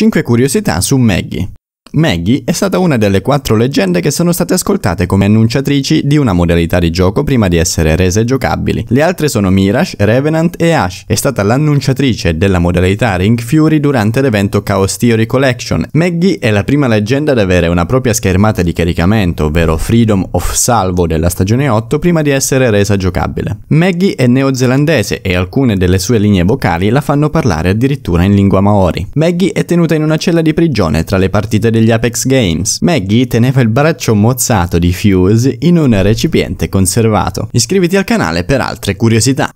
5 curiosità su Maggie. Maggie è stata una delle quattro leggende che sono state ascoltate come annunciatrici di una modalità di gioco prima di essere rese giocabili. Le altre sono Mirage, Revenant e Ash. È stata l'annunciatrice della modalità Ring Fury durante l'evento Chaos Theory Collection. Maggie è la prima leggenda ad avere una propria schermata di caricamento, ovvero Freedom of Salvo della stagione 8, prima di essere resa giocabile. Maggie è neozelandese e alcune delle sue linee vocali la fanno parlare addirittura in lingua maori. Maggie è tenuta in una cella di prigione tra le partite dei degli Apex Games. Maggie teneva il braccio mozzato di Fuse in un recipiente conservato. Iscriviti al canale per altre curiosità.